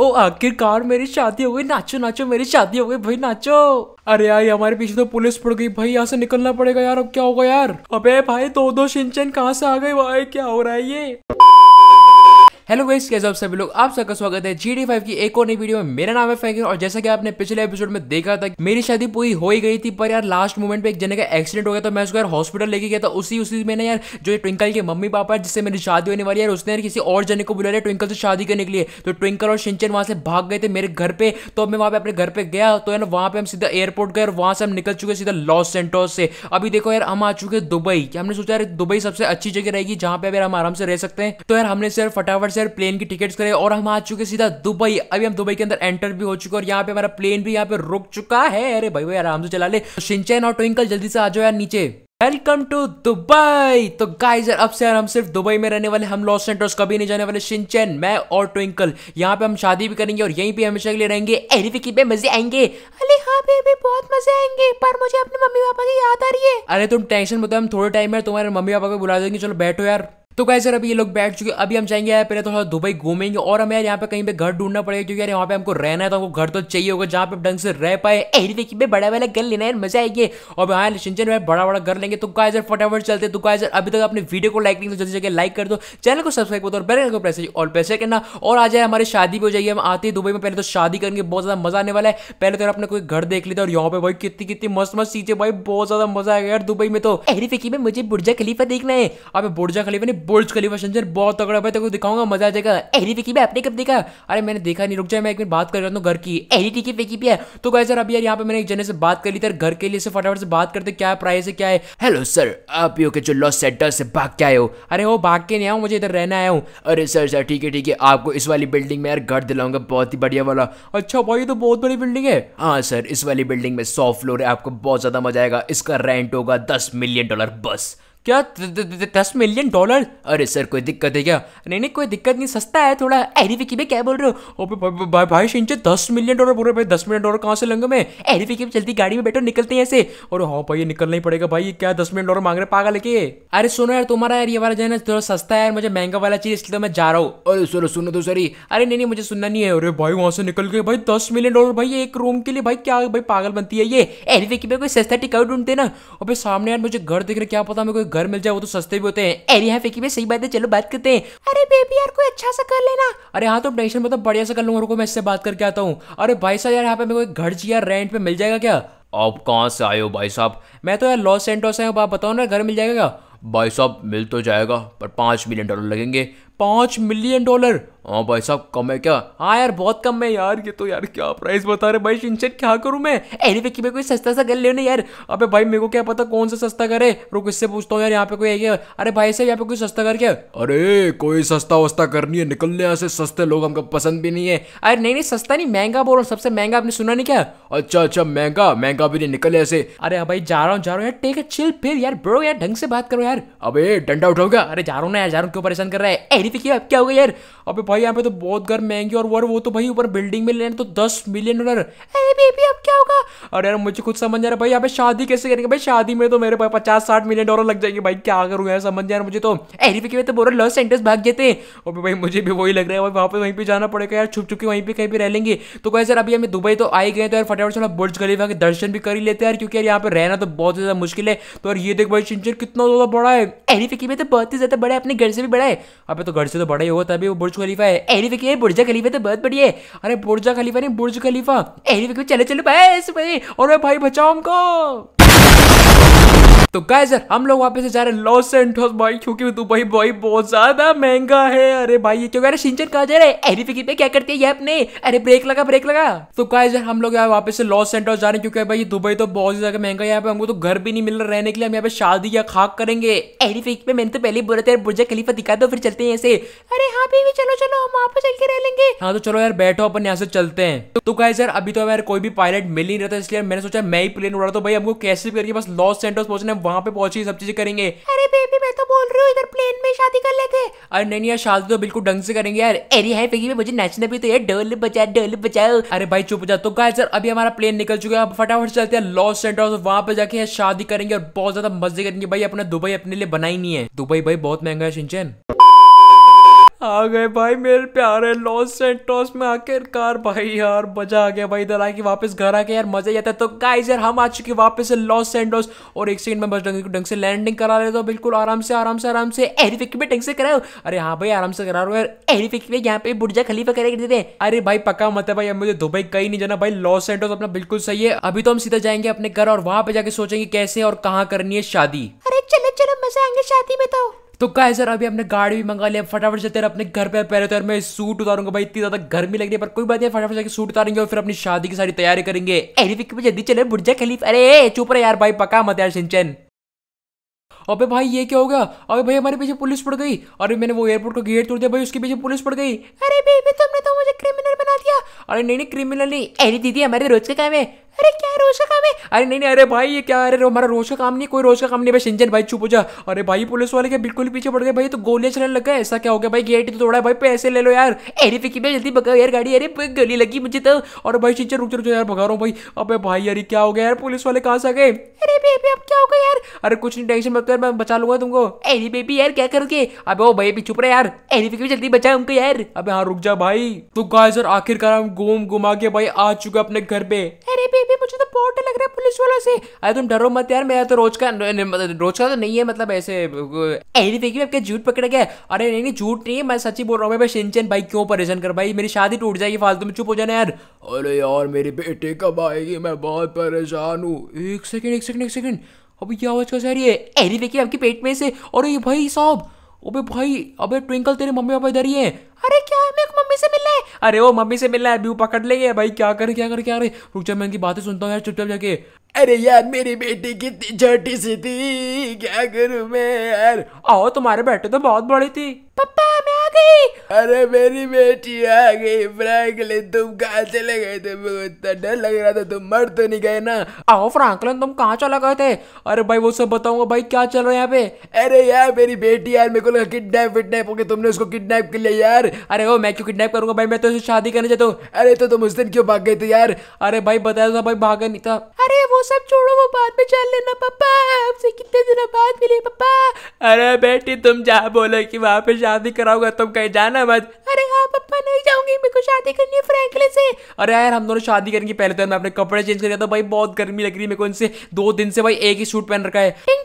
ओ आखिरकार मेरी शादी हो गई नाचो नाचो मेरी शादी हो गई भाई नाचो अरे यार हमारे पीछे तो पुलिस पड़ गई भाई यहाँ से निकलना पड़ेगा यार अब क्या होगा यार अबे भाई दो दो सिंचन कहाँ से आ गए भाई क्या हो रहा है ये हेलो गाइस कैसे आप सभी लोग आप सबका स्वागत है जी फाइव की एक और नई वीडियो में मेरा नाम है फैकिर और जैसा कि आपने पिछले एपिसोड में देखा था मेरी शादी पूरी हो ही गई थी पर यार लास्ट मोमेंट पे एक जने का एक्सीडेंट हो गया तो मैं उसको यार हॉस्पिटल लेके गया था उसी उसी में ना यार जो ट्विंकल के मम्मी पापा है जिससे मेरी शादी होने वाली है उसने यार किसी और जने को बुला लिया ट्विंकल से शादी करने के लिए तो ट्विंकल और सिंचन वहाँ से भाग गए थे मेरे घर पे तो मैं वहाँ पे अपने घर पे गया तो यार वहाँ पे हम सीधा एयरपोर्ट गए और वहाँ से हम निकल चुके सीधा लॉस सेंटोस से अभी देखो यार हम आ चुके दुबई हमने सोचा यार दुबई सबसे अच्छी जगह रहेगी जहाँ पे अगर हम आराम से रह सकते हैं तो यार हमने सिर्फ फटाफट से से प्लेन की टिकट्स करें और हम आ चुके सीधा दुबई अभी हम दुबई के अंदर एंटर भी हो चुके और यहाँ पे हमारा प्लेन भी यहाँ पे रुक चुका है अरे भाई भाई आराम से चला ले सिंचैन और ट्विंकल जल्दी से आ जाओ यार नीचे वेलकम टू दुबई तो गाइस यार अब से यार हम सिर्फ दुबई में रहने वाले हम लॉस सेंटर्स कभी नहीं जाने वाले शिनचैन मैं और ट्विंकल यहाँ पे हम शादी भी करेंगे और यहीं पे हमेशा के लिए रहेंगे अरे विकी पे मजे आएंगे अरे हाँ पे भी बहुत मजे आएंगे पर मुझे अपने मम्मी पापा की याद आ रही है अरे तुम टेंशन मत हम थोड़े टाइम में तुम्हारे मम्मी पापा को बुला देंगे चलो बैठो यार तो गाइज सर अभी ये लोग बैठ चुके अभी हम जाएंगे यार पहले तो थोड़ा दुबई घूमेंगे और हमें यार यहाँ पे कहीं पे घर ढूंढना पड़ेगा क्योंकि यार यहाँ पे हमको रहना है तो हमको घर तो चाहिए होगा जहाँ पे ढंग से रह पाए अरे देखिए भाई बड़ा वाला घर लेना है मजा आएगी और हाँ सिंचन में बड़ा बड़ा घर लेंगे तो कहा सर फटाफट चलते तो गाइज सर अभी तक अपने वीडियो को लाइक नहीं तो जल्दी जगह लाइक कर दो चैनल को सब्सक्राइब कर दो बेल को प्रेस और प्रेस करना और आ जाए हमारी शादी भी हो जाएगी हम आते ही दुबई में पहले तो शादी करेंगे बहुत ज्यादा मजा आने वाला है पहले तो अपने कोई घर देख लेते और यहाँ पे भाई कितनी कितनी मस्त मस्त चीजें भाई बहुत ज्यादा मजा आएगा यार दुबई में तो अरे फिकी में मुझे बुर्जा खलीफा देखना है अब बुर्जा खलीफा नहीं बुर्ज खलीफा शंजर बहुत तगड़ा भाई तेरे को दिखाऊंगा मजा आ जाएगा एहरी विकी भी आपने कब देखा अरे मैंने देखा नहीं रुक जाए मैं एक मिनट बात कर रहा हूँ घर की एहरी टिकी की विकी पे है तो गाय सर अभी यार यहाँ पे मैंने एक जने से बात कर ली सर घर के लिए से फटाफट से बात करते क्या प्राइस है क्या है हेलो सर आप यो के जो लॉस सेंटर से भाग के आए हो अरे वो भाग के नहीं आऊँ मुझे इधर रहना आया हूँ अरे सर सर ठीक है ठीक है आपको इस वाली बिल्डिंग में यार घर दिलाऊंगा बहुत ही बढ़िया वाला अच्छा भाई तो बहुत बड़ी बिल्डिंग है हाँ सर इस वाली बिल्डिंग में सौ फ्लोर है आपको बहुत ज़्यादा मजा आएगा इसका रेंट होगा दस मिलियन डॉलर बस क्या दस मिलियन डॉलर अरे सर कोई दिक्कत है क्या नहीं नहीं कोई दिक्कत नहीं सस्ता है थोड़ा एरी विकी में क्या बोल रहे हो भाई भाई भाई शिंचे दस मिलियन डॉलर बोल रहे भाई दस मिलियन डॉलर कहाँ से लेंगे मैं एरी विकी में जल्दी गाड़ी में बैठो निकलते हैं ऐसे और हाँ भाई निकलना ही पड़ेगा भाई क्या दस मिलियन डॉलर मांग रहे पागल के अरे सुनो यार तुम्हारा यार ये वाला जो है ना थोड़ा सस्ता है मुझे महंगा वाला चीज इसलिए मैं जा रहा हूँ अरे सुनो सुनो तो सॉरी अरे नहीं नहीं मुझे सुनना नहीं है अरे भाई वहाँ से निकल गए भाई दस मिलियन डॉलर भाई एक रूम के लिए भाई क्या भाई पागल बनती है ये एरी विकी में कोई सस्ता टिकाऊ ढूंढते ना और भाई सामने यार मुझे घर देख रहे क्या पता मैं कोई घर मिल जाए वो तो सस्ते भी होते हैं अरे यहाँ फेंकी में सही बात है चलो बात करते हैं अरे बेबी यार कोई अच्छा सा कर लेना अरे हाँ तो टेंशन मतलब बढ़िया से कर लूंगा रुको मैं इससे बात करके आता हूँ अरे भाई साहब यार यहाँ पे मेरे को एक घर चाहिए रेंट पे मिल जाएगा क्या आप कहाँ से आए हो भाई साहब मैं तो यार लॉस एंटोस से आप बताओ ना घर मिल जाएगा भाई साहब मिल तो जाएगा पर पाँच मिलियन डॉलर लगेंगे पांच मिलियन डॉलर हाँ भाई साहब कम है क्या हाँ यार बहुत कम है यार ये तो यार क्या प्राइस बता रहे भाई शिनचैन क्या करूँ मैं एनीवे की मैं कोई सस्ता सा गल लेने यार अबे भाई मेरे को क्या पता कौन सा सस्ता करे रुक इससे पूछता हूँ यार यहाँ पे कोई है क्या अरे भाई साहब यहाँ पे कोई सस्ता कर क्या अरे कोई सस्ता वस्ता करनी है निकलने यहाँ से सस्ते लोग हमको पसंद भी नहीं है अरे नहीं नहीं सस्ता नहीं महंगा बोल रहा हूँ सबसे महंगा आपने सुना नहीं क्या अच्छा अच्छा महंगा महंगा भी नहीं निकले ऐसे अरे हाँ भाई जा रहा हूँ जा रहा हूँ यार टेक चिल फिर यार ब्रो यार ढंग से बात करो यार अबे डंडा उठाओ क्या अरे जा रहा हूँ ना यार जा रहा हूँ क्यों परेशान कर रहा है क्वालिफाई किया क्या हो गया यार अबे भाई यहाँ पे तो बहुत घर महंगे और वर वो तो भाई ऊपर बिल्डिंग में लेने तो दस मिलियन डॉलर अरे बेबी अब क्या होगा अरे यार मुझे खुद समझ आ रहा है भाई यहाँ पे शादी कैसे करेंगे भाई शादी में तो मेरे पास पचास साठ मिलियन डॉलर लग जाएंगे भाई क्या करूँ यार समझ जा रहा मुझे तो एरिफी के तो बोल रहे लॉस एंटर्स भाग जाते हैं और भाई मुझे भी वही लग रहा है भाई वहाँ पे वहीं पर जाना पड़ेगा यार छुप छुप के वहीं पर कहीं भी रह लेंगे तो सर अभी हमें दुबई तो आए गए तो यार फटाफट चला बुर्ज खलीफा के दर्शन भी कर ही लेते हैं यार क्योंकि यार यहाँ पर रहना तो बहुत ज़्यादा मुश्किल है तो यार ये देख भाई सिंचर कितना ज़्यादा बड़ा है एरिफी में तो बहुत ही ज़्यादा बड़ा है अपने घर से भी बड़ा है अभी तो घर से तो बड़ा ही होगा तभी वो बुर्ज खलीफा है एरी ये बुर्जा खलीफा तो बहुत बढ़िया है अरे बुर्जा खलीफा नहीं बुर्ज खलीफा एरी एरीफिक चले चलो भाई और भाई बचाओ हमको तो गाय सर हम लोग वापस से जा रहे हैं लॉस सेंटोस भाई क्योंकि दुबई भाई बहुत ज्यादा महंगा है अरे भाई ये क्यों अरे सिंचन कहा जा रहा है अरे फिकी पे क्या करती है ये अपने अरे ब्रेक लगा ब्रेक लगा तो गाय सर हम लोग यहाँ वापस से लॉस सेंटोस जा रहे हैं क्योंकि भाई दुबई तो बहुत ज्यादा महंगा है यहाँ पे हमको तो घर भी नहीं मिल रहा रहने के लिए हम यहाँ पे शादी या खाक करेंगे अरे फिक पे मैंने तो पहले बोला था बुर्जा खलीफा दिखा दो फिर चलते हैं ऐसे अरे हाँ भी चलो चलो हम वहाँ पे चल के रह लेंगे हाँ तो चलो यार बैठो अपन यहाँ से चलते हैं तो गाय सर अभी तो यार कोई भी पायलट मिल नहीं रहता इसलिए मैंने सोचा मैं ही प्लेन उड़ा तो भाई हमको कैसे करके बस लॉस एंटोस हाइडोस पहुंचने वहां पे पहुंचे सब चीजें करेंगे अरे बेबी मैं तो बोल रही हूँ इधर प्लेन में शादी कर लेते अरे नहीं यार शादी तो बिल्कुल ढंग से करेंगे यार अरे है पिगी मुझे नाचना भी तो यार डल बचा डल बचाओ अरे भाई चुप जा तो गाय सर अभी हमारा प्लेन निकल चुका है फटाफट चलते हैं लॉस सेंटर वहां पे जाके शादी करेंगे और बहुत ज्यादा मजे करेंगे भाई अपने दुबई अपने लिए बनाई नहीं है दुबई भाई बहुत महंगा है सिंचन आ गए भाई मेरे प्यारे लॉस सेंटोस में आखिरकार भाई यार मजा आ गया भाई इधर आके वापस घर आके यार मजा ही आता है तो गाइस यार हम आ चुके वापस से लॉस सेंटोस और एक सेकंड में बस ढंग ढंग से लैंडिंग करा लेता हूँ तो बिल्कुल आराम से आराम से आराम से एरिफिक में ढंग से कराओ अरे हाँ भाई आराम से करा रहा हूँ यार एरिफिक में यहाँ पे बुर्जा खलीफा करे देते हैं अरे भाई पक्का मत है भाई मुझे दुबई कहीं नहीं जाना भाई लॉस सेंटोस अपना बिल्कुल सही है अभी तो हम सीधा जाएंगे अपने घर और वहां पे जाके सोचेंगे कैसे और कहाँ करनी है शादी अरे चलो चलो मजा आएंगे शादी में तो तो गाय सर अभी हमने गाड़ी भी मंगा लिया फटाफट चलते अपने घर पे पहले तो यार मैं सूट उतारूंगा भाई इतनी ज्यादा गर्मी लग रही है पर कोई बात नहीं फटाफट जाके सूट उतारेंगे और फिर अपनी शादी की सारी तैयारी करेंगे जल्दी चले बुर्जा खलीफ अरे चुप रहे यार भाई पका मत यार सिंचन अबे भाई ये क्या हो गया अबे भाई हमारे पीछे पुलिस पड़ गई अरे मैंने वो एयरपोर्ट का गेट तोड़ दिया भाई उसके पीछे पुलिस पड़ गई अरे बेबी तुमने तो, तो मुझे क्रिमिनल बना दिया अरे नहीं नहीं क्रिमिनल नहीं अरे दीदी हमारे रोज का काम है अरे क्या रोज का काम है अरे नहीं नहीं अरे भाई ये क्या अरे हमारा रोज का काम नहीं कोई रोज का काम नहीं भाई सिंजन भाई चुप हो जा अरे भाई पुलिस वाले के बिल्कुल पीछे पड़ गए भाई तो गोलियां चलने लग गए ऐसा क्या हो गया भाई गेट तो तोड़ा है भाई पैसे ले लो यार अरे फिकी भाई जल्दी भगाओ यार गाड़ी अरे गली लगी मुझे तो और भाई सिंचन रुक रुक यार भगा रहा हूँ भाई अब भाई अरे क्या हो गया यार पुलिस वाले कहाँ से आ गए अरे बेबी अब क्या हो गया यार अरे कुछ नहीं टेंशन मत यार मैं बचा लूंगा तुमको अरे बेबी यार क्या करोगे अब वो भाई चुप रहे यार अरे फिकी जल्दी बचाओ उनको यार अबे हाँ रुक जा भाई तो गाय सर आखिरकार हम घूम घुमा के भाई आ चुके अपने घर पे अरे बेबी लिए मुझे तो बहुत डर लग रहा है पुलिस वालों से अरे तुम डरो मत यार मेरा तो रोज का मतलब रोज का तो नहीं है मतलब ऐसे ऐसी देखिए आपके झूठ पकड़ गया अरे नहीं नहीं झूठ नहीं है मैं सच्ची बोल रहा हूँ भाई सिंचन भाई क्यों परेशान कर भाई मेरी शादी टूट जाएगी फालतू में चुप हो जाना यार अरे यार मेरी बेटी कब आएगी मैं बहुत परेशान हूँ एक सेकंड एक सेकंड एक सेकंड अभी क्या आवाज़ कैसे आ रही है अरे देखिए आपके पेट में से अरे भाई साहब अबे भाई अबे ट्विंकल तेरे मम्मी पापा इधर ही है अरे क्या है मेरे मम्मी से मिलना है अरे वो मम्मी से मिलना है अभी वो पकड़ लेंगे भाई क्या करे क्या करे क्या करे रुक जा मैं इनकी बातें सुनता हूँ यार चुपचाप जाके अरे यार मेरी बेटी कितनी छोटी सी थी क्या करूँ मैं यार आओ तुम्हारे बेटे तो बहुत बड़ी थी पापा मैं आ गई अरे मेरी बेटी आ गई फ्रैंकलिन तुम कहाँ चले गए थे मुझे इतना डर लग रहा था तुम मर तो नहीं गए ना आओ फ्रैंकलिन तुम कहाँ चला गए थे अरे भाई वो सब बताऊंगा भाई क्या चल रहा है यहाँ पे अरे यार मेरी बेटी यार मेरे को लगा किडनैप विडनैप हो गया तुमने उसको किडनैप कर लिया यार अरे ओ मैं क्यों किडनैप करूंगा भाई मैं तो उसे शादी करने जाता हूँ अरे तो तुम उस दिन क्यों भाग गए थे यार अरे भाई बताया था भाई भागा नहीं था अरे वो सब छोड़ो वो बाद में चल लेना पापा आपसे कितने दिनों बाद मिले पापा अरे बेटी तुम जहाँ बोले कि वहाँ पे शादी कराऊंगा तुम कहीं जाना मत अरे हाँ पप्पा नहीं जाऊंगी मेरे को शादी करनी है फ्रैंकलिन से अरे यार हम दोनों शादी करेंगे पहले तो मैं अपने कपड़े चेंज कर लिया था भाई बहुत गर्मी लग रही है मेरे को इनसे दो दिन से भाई एक ही सूट पहन रखा है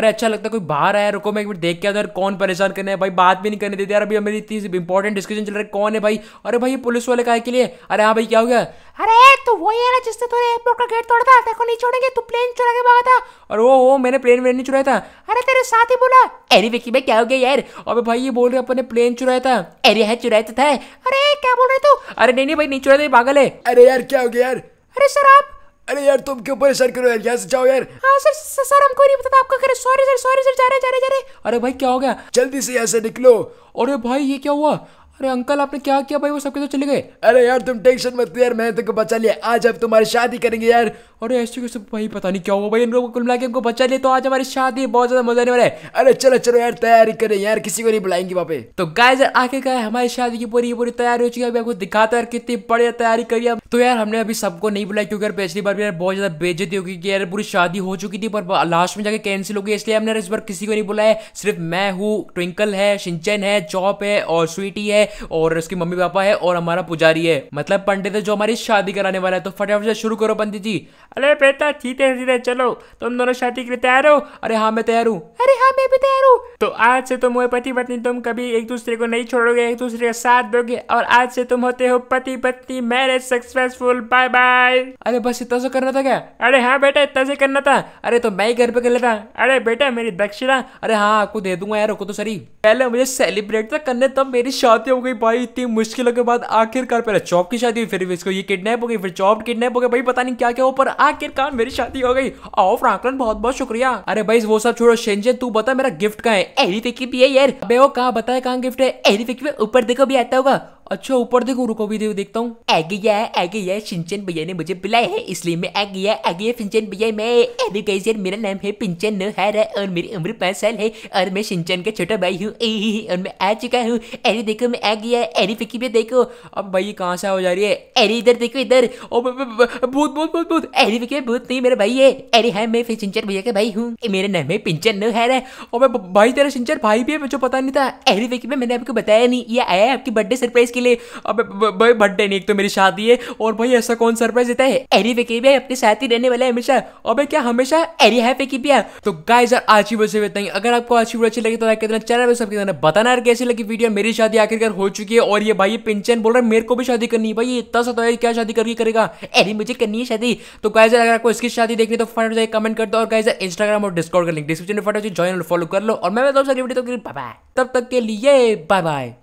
अरे अच्छा लगता है कोई बाहर आया रुको मैं एक मिनट देख के आता यार कौन परेशान करने है भाई बात भी नहीं करने देते यार अभी मेरी इतनी इंपॉर्टेंट डिस्कशन चल रहा है कौन है भाई अरे भाई ये पुलिस वाले काय के लिए अरे हाँ भाई क्या हो गया अरे तो वो यार है जिसने तूने एयरपोर्ट का गेट तोड़ा था देखो नहीं छोड़ेंगे तू प्लेन चुरा के भागा था और वो वो मैंने प्लेन वेन नहीं चुराया था अरे तेरे साथ ही बोला अरे विक्की भाई क्या हो गया यार अबे भाई ये बोल रहे अपने प्लेन चुराया था अरे है हाँ, चुराया तो था अरे क्या बोल रहे तू अरे नहीं नहीं भाई नहीं चुराया था पागल है अरे यार क्या हो गया यार अरे सर आप अरे यार तुम क्यों परेशान करो यार यहाँ से जाओ यार हाँ सर सर हमको नहीं पता था आपका करे सॉरी सर सॉरी सर जा रहे जा रहे जा रहे अरे भाई क्या हो गया जल्दी से यहाँ से निकलो अरे भाई ये क्या हुआ अरे अंकल आपने क्या किया भाई वो सबके तो चले गए अरे यार तुम टेंशन मत यार मैंने तुमको बचा लिया आज अब तुम्हारी शादी करेंगे यार अरे ऐसे कैसे भाई पता नहीं क्या हुआ भाई इन लोगों को कुल मिला के हमको बचा लिया तो आज हमारी शादी बहुत ज्यादा मजा आने वाला है अरे चलो चलो यार तैयारी करें यार किसी को नहीं बुलाएंगे बापे तो गाय यार गए हमारी शादी की पूरी पूरी तैयारी हो चुकी है अभी आपको दिखाता यार कितनी बढ़िया तैयारी करी अब तो यार हमने अभी सबको नहीं बुलाया क्योंकि यार पिछली बार भी यार बहुत ज्यादा बेजती होगी कि यार पूरी शादी हो चुकी थी पर लास्ट में जाके कैंसिल हो गई इसलिए हमने इस बार किसी को नहीं बुलाया सिर्फ मैं हूँ ट्विंकल है सिंचन है चौप है और स्वीटी है है और उसकी मम्मी पापा है और हमारा पुजारी है मतलब पंडित है जो हमारी शादी कराने वाला है तो फटाफट से शुरू करो पंडित जी अरे बेटा धीरे धीरे चलो तुम दोनों शादी के लिए तैयार हो अरे हाँ मैं तैयार हूँ अरे हाँ मैं भी तैयार हूँ तो आज से तुम हुए पति पत्नी तुम कभी एक दूसरे को नहीं छोड़ोगे एक दूसरे का साथ दोगे और आज से तुम होते हो पति पत्नी मैरिज सक्सेसफुल बाय बाय अरे बस इतना से करना था क्या अरे हाँ बेटा इतना से करना था अरे तो मैं ही घर पे कर लेता अरे बेटा मेरी दक्षिणा अरे हाँ आपको दे दूंगा यार रुको तो सरी पहले मुझे सेलिब्रेट तो करने तब मेरी शादी हो गई भाई इतनी मुश्किलों के बाद आखिरकार पहले चौप की शादी हुई फिर इसको ये किडनैप हो गई फिर चौप किडनैप हो गया भाई पता नहीं क्या क्या हो पर आखिरकार मेरी शादी हो गई आओ फ्रैंकलिन बहुत बहुत शुक्रिया अरे भाई वो सब छोड़ो शेंजन तू बता मेरा गिफ्ट कहाँ है एरी फिकी भी है यार अबे वो कहाँ बताया कहाँ गिफ्ट है एरी फिकी ऊपर देखो भी आता होगा अच्छा ऊपर देखो रुको भी देखता हूँ आ गया आ गया सिंचन भैया ने मुझे बुलाया है इसलिए मैं आ गया आ गया सिंचन भैया मैं यार मेरा नाम है पिंचन है और मेरी उम्र पांच साल है और मैं सिंचन का छोटा भाई हूँ और मैं आ चुका हूँ अरे देखो मैं आ गया अरे फिकी भैया देखो अब भाई कहाँ से हो जा रही है अरे इधर देखो इधर भूत भूत भूत भूत अरे फिकी भूत नहीं मेरा भाई है अरे है मैं सिंचन भैया का भाई हूँ मेरा नाम है पिंचन है और भाई तेरा सिंचन भाई भी है मुझे पता नहीं था अरे फिकी भैया मैंने आपको बताया नहीं ये आया आपकी बर्थडे सरप्राइज के लिए अब भाई बर्थडे नहीं एक तो मेरी शादी है और भाई ऐसा कौन सरप्राइज देता है एरी वेकेबिया अपने साथ ही रहने वाले हमेशा और भाई क्या हमेशा एरी है वेकेबिया तो गाय सर आज की वीडियो से बताइए अगर आपको आज की वीडियो अच्छी लगी तो लाइक करना चैनल सबके देना बताना यार कैसी लगी वीडियो मेरी शादी आखिरकार हो चुकी है और ये भाई पिंचन बोल रहा है मेरे को भी शादी करनी है भाई इतना सा तो है क्या शादी करके करेगा एरी मुझे करनी है शादी तो गाय सर अगर आपको इसकी शादी देखनी तो फटो जाए कमेंट कर दो और गाय सर इंस्टाग्राम और डिस्काउंट का लिंक डिस्क्रिप्शन में फटाफट ज्वाइन और फॉलो कर लो और मैं बताऊँ सारी वीडियो तो बाय तब तक के लिए बाय बाय